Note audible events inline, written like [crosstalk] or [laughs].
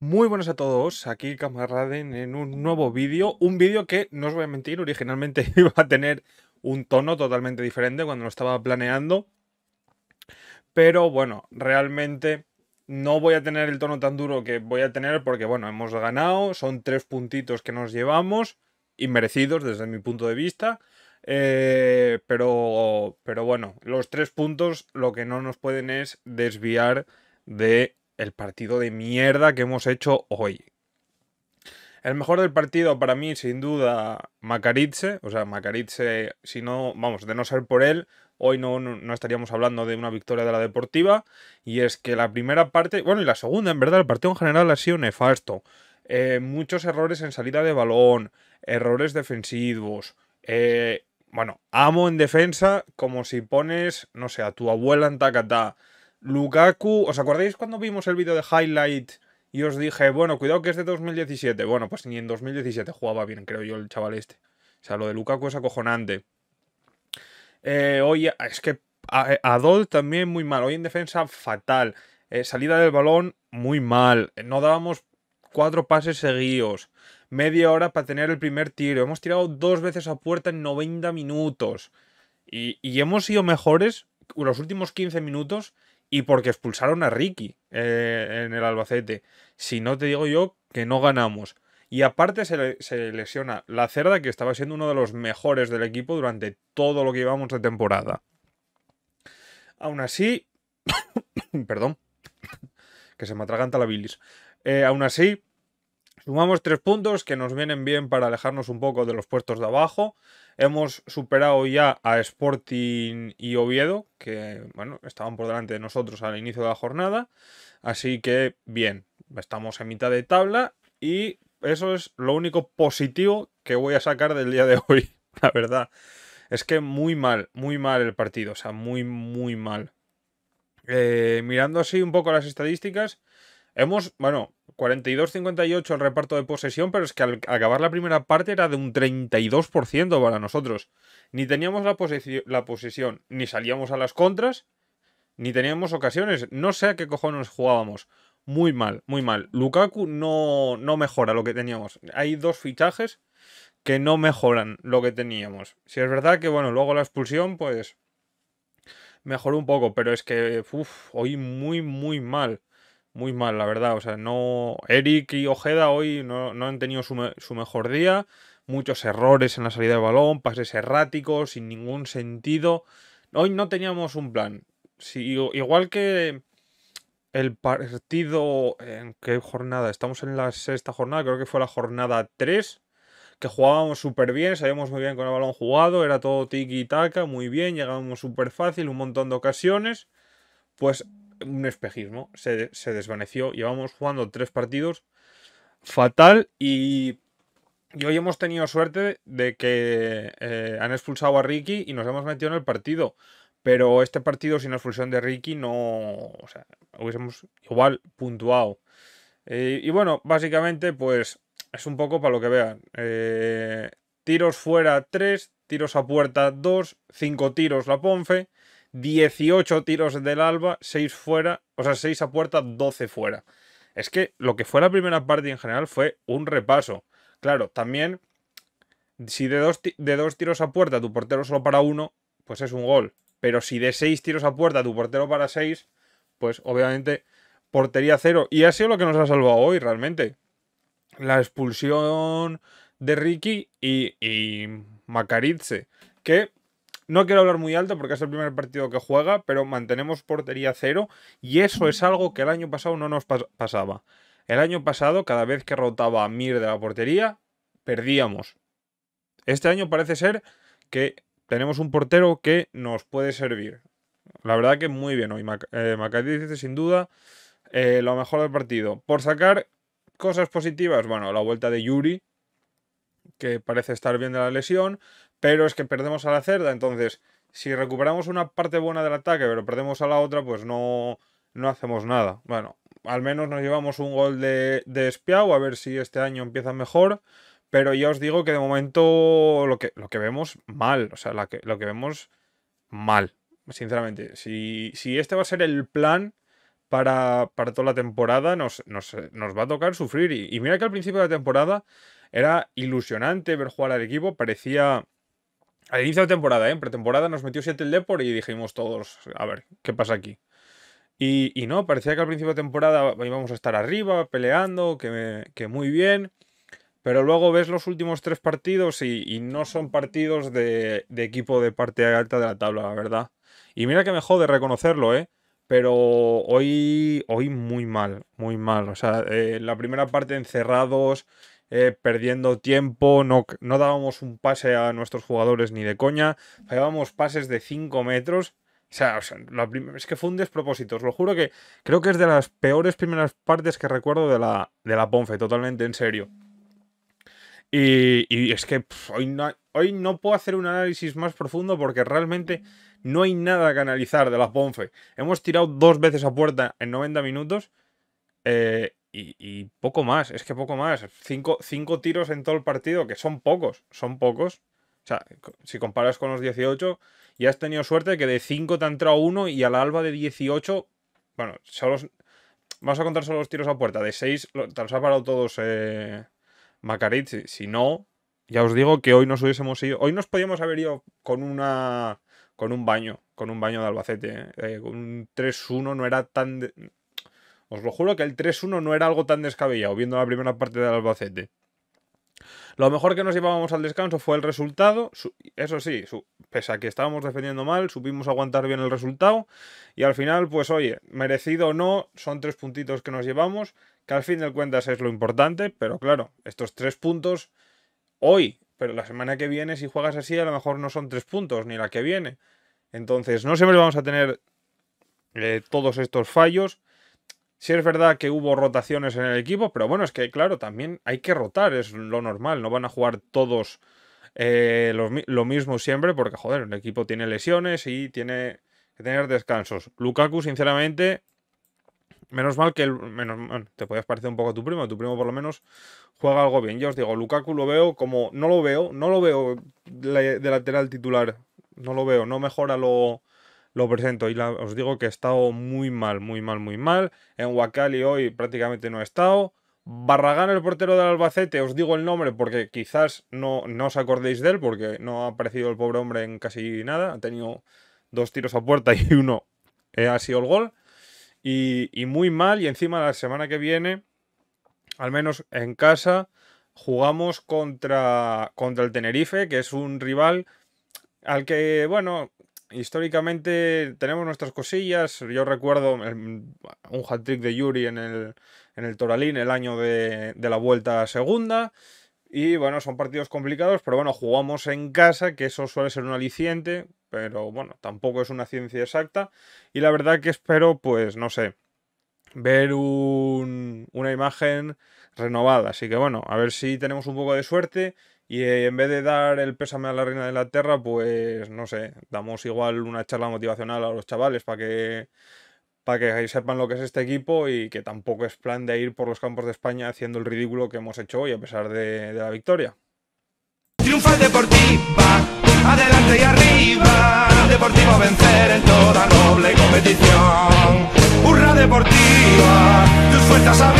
Muy buenas a todos, aquí Camaraden en un nuevo vídeo, un vídeo que, no os voy a mentir, originalmente [laughs] iba a tener un tono totalmente diferente cuando lo estaba planeando, pero bueno, realmente no voy a tener el tono tan duro que voy a tener porque bueno, hemos ganado, son tres puntitos que nos llevamos, inmerecidos desde mi punto de vista, eh, pero, pero bueno, los tres puntos lo que no nos pueden es desviar de el partido de mierda que hemos hecho hoy. El mejor del partido para mí, sin duda, Macaritze. O sea, Macaritze, si no, vamos, de no ser por él, hoy no, no, estaríamos hablando de una victoria de la Deportiva. Y es que la primera parte, bueno, y la segunda, en verdad, el partido en general ha sido nefasto. Eh, muchos errores en salida de balón, errores defensivos. Eh, bueno, amo en defensa como si pones, no sé, a tu abuela en tacatá. Lukaku, ¿os acordáis cuando vimos el vídeo de Highlight y os dije, bueno, cuidado que es de 2017? Bueno, pues ni en 2017 jugaba bien, creo yo, el chaval este. O sea, lo de Lukaku es acojonante. Oye... Eh, hoy, es que eh, Adol también muy mal. Hoy en defensa, fatal. Eh, salida del balón, muy mal. No dábamos cuatro pases seguidos. Media hora para tener el primer tiro. Hemos tirado dos veces a puerta en 90 minutos. Y, y hemos sido mejores los últimos 15 minutos y porque expulsaron a Ricky eh, en el Albacete. Si no te digo yo que no ganamos. Y aparte se, lesiona la cerda que estaba siendo uno de los mejores del equipo durante todo lo que llevamos de temporada. Aún así, [coughs] perdón, [coughs] que se me atraganta la bilis. Eh, aún así, Sumamos tres puntos que nos vienen bien para alejarnos un poco de los puestos de abajo. Hemos superado ya a Sporting y Oviedo, que bueno, estaban por delante de nosotros al inicio de la jornada. Así que bien, estamos en mitad de tabla y eso es lo único positivo que voy a sacar del día de hoy, [laughs] la verdad. Es que muy mal, muy mal el partido, o sea, muy, muy mal. Eh, mirando así un poco las estadísticas, hemos, bueno, 42-58 el reparto de posesión, pero es que al acabar la primera parte era de un 32% para nosotros. Ni teníamos la, posesión, ni salíamos a las contras, ni teníamos ocasiones. No sé a qué cojones jugábamos. Muy mal, muy mal. Lukaku no, no mejora lo que teníamos. Hay dos fichajes que no mejoran lo que teníamos. Si es verdad que, bueno, luego la expulsión, pues mejoró un poco, pero es que, hoy muy, muy mal muy mal, la verdad. O sea, no. Eric y Ojeda hoy no, han tenido su, mejor día. Muchos errores en la salida de balón, pases erráticos, sin ningún sentido. Hoy no teníamos un plan. igual que el partido. ¿En qué jornada? Estamos en la sexta jornada, creo que fue la jornada 3. Que jugábamos súper bien, sabíamos muy bien con el balón jugado, era todo tiki-taka, muy bien, llegábamos súper fácil, un montón de ocasiones. Pues un espejismo. Se, se desvaneció. Llevamos jugando tres partidos fatal y hoy hemos tenido suerte de que eh, han expulsado a Ricky y nos hemos metido en el partido. Pero este partido sin la expulsión de Ricky no. O sea, hubiésemos igual puntuado. Eh, y bueno, básicamente, pues es un poco para lo que vean. Eh, tiros fuera tres tiros a puerta dos Cinco tiros la Ponfe. 18 tiros del alba, 6 fuera, o sea, 6 a puerta, 12 fuera. Es que lo que fue la primera parte en general fue un repaso. Claro, también, si de dos, de dos tiros a puerta tu portero solo para uno, pues es un gol. Pero si de 6 tiros a puerta tu portero para 6, pues obviamente portería cero. Y ha sido lo que nos ha salvado hoy realmente. La expulsión de Ricky y, y Macaritze. Que no quiero hablar muy alto porque es el primer partido que juega, pero mantenemos portería cero y eso es algo que el año pasado no nos pasaba. El año pasado, cada vez que rotaba a Mir de la portería, perdíamos. Este año parece ser que tenemos un portero que nos puede servir. La verdad que muy bien hoy. Mac eh, dice sin duda eh, lo mejor del partido. Por sacar cosas positivas, bueno, la vuelta de Yuri, que parece estar bien de la lesión. Pero es que perdemos a la cerda, entonces, si recuperamos una parte buena del ataque, pero perdemos a la otra, pues no, no hacemos nada. Bueno, al menos nos llevamos un gol de, de espiao, a ver si este año empieza mejor. Pero ya os digo que de momento lo que, lo que vemos mal, o sea, lo que vemos mal, sinceramente. Si, si este va a ser el plan para, para toda la temporada, nos, nos, va a tocar sufrir. Y, y mira que al principio de la temporada era ilusionante ver jugar al equipo, parecía al inicio de temporada, ¿eh? en pretemporada nos metió 7 el Depor y dijimos todos, a ver, ¿qué pasa aquí? Y, no, parecía que al principio de temporada íbamos a estar arriba, peleando, que, muy bien. Pero luego ves los últimos tres partidos y, no son partidos de, equipo de parte alta de la tabla, la verdad. Y mira que me jode reconocerlo, ¿eh? Pero hoy, hoy muy mal, muy mal. O sea, eh, la primera parte encerrados, eh, perdiendo tiempo, no, no dábamos un pase a nuestros jugadores ni de coña, fallábamos pases de 5 metros. O sea, es que fue un despropósito, lo juro que creo que es de las peores primeras partes que recuerdo de la, de la Ponfe, totalmente en serio. Y, es que hoy, no, hoy no puedo hacer un análisis más profundo porque realmente no hay nada que analizar de la Ponfe. Hemos tirado dos veces a puerta en 90 minutos. Eh, y, poco más, es que poco más. Cinco, tiros en todo el partido, que son pocos, son pocos. O sea, si comparas con los 18, ya has tenido suerte que de cinco te ha entrado uno y al alba de 18, bueno, solo, vamos a contar solo los tiros a puerta. De seis te los ha parado todos eh, Si, no, ya os digo que hoy nos hubiésemos ido. Hoy nos podíamos haber ido con una. con un baño. Con un baño de Albacete. Eh, eh, un 3-1 no era tan. Os lo juro que el 3-1 no era algo tan descabellado viendo la primera parte del Albacete. Lo mejor que nos llevábamos al descanso fue el resultado. Eso sí, pese a que estábamos defendiendo mal, supimos aguantar bien el resultado. Y al final, pues oye, merecido o no, son tres puntitos que nos llevamos, que al fin de cuentas es lo importante. Pero claro, estos tres puntos hoy, pero la semana que viene, si juegas así, a lo mejor no son tres puntos, ni la que viene. Entonces, no siempre vamos a tener eh, todos estos fallos. Sí es verdad que hubo rotaciones en el equipo, pero bueno, es que claro, también hay que rotar, es lo normal, no van a jugar todos eh, lo, mismo siempre, porque joder, el equipo tiene lesiones y tiene que tener descansos. Lukaku, sinceramente, menos mal que el, te podías parecer un poco a tu primo, tu primo por lo menos juega algo bien. Yo os digo, Lukaku lo veo como, no lo veo, no lo veo de lateral titular, no lo veo, no mejora lo lo presento y os digo que he estado muy mal, muy mal, muy mal. En Huacali hoy prácticamente no he estado. Barragán, el portero del Albacete, os digo el nombre porque quizás no, os acordéis de él, porque no ha aparecido el pobre hombre en casi nada. Ha tenido dos tiros a puerta [laughs] y uno eh, ha sido el gol. Y, y, muy mal, y encima la semana que viene, al menos en casa, jugamos contra, contra el Tenerife, que es un rival al que, bueno, históricamente tenemos nuestras cosillas. Yo recuerdo em, un hat-trick de Yuri en el, en el Toralín el año de, la vuelta segunda. Y bueno, son partidos complicados, pero bueno, jugamos en casa, que eso suele ser un aliciente, pero bueno, tampoco es una ciencia exacta. Y la verdad que espero, pues, no sé, ver un, una imagen renovada. Así que bueno, a ver si tenemos un poco de suerte y eh, en vez de dar el pésame a la reina de la Tierra, pues no sé, damos igual una charla motivacional a los chavales para que que sepan lo que es este equipo y que tampoco es plan de ir por los campos de España haciendo el ridículo que hemos hecho hoy a pesar de, la victoria. Deportiva, adelante y arriba, Deportivo vencer en toda noble competición. Deportiva,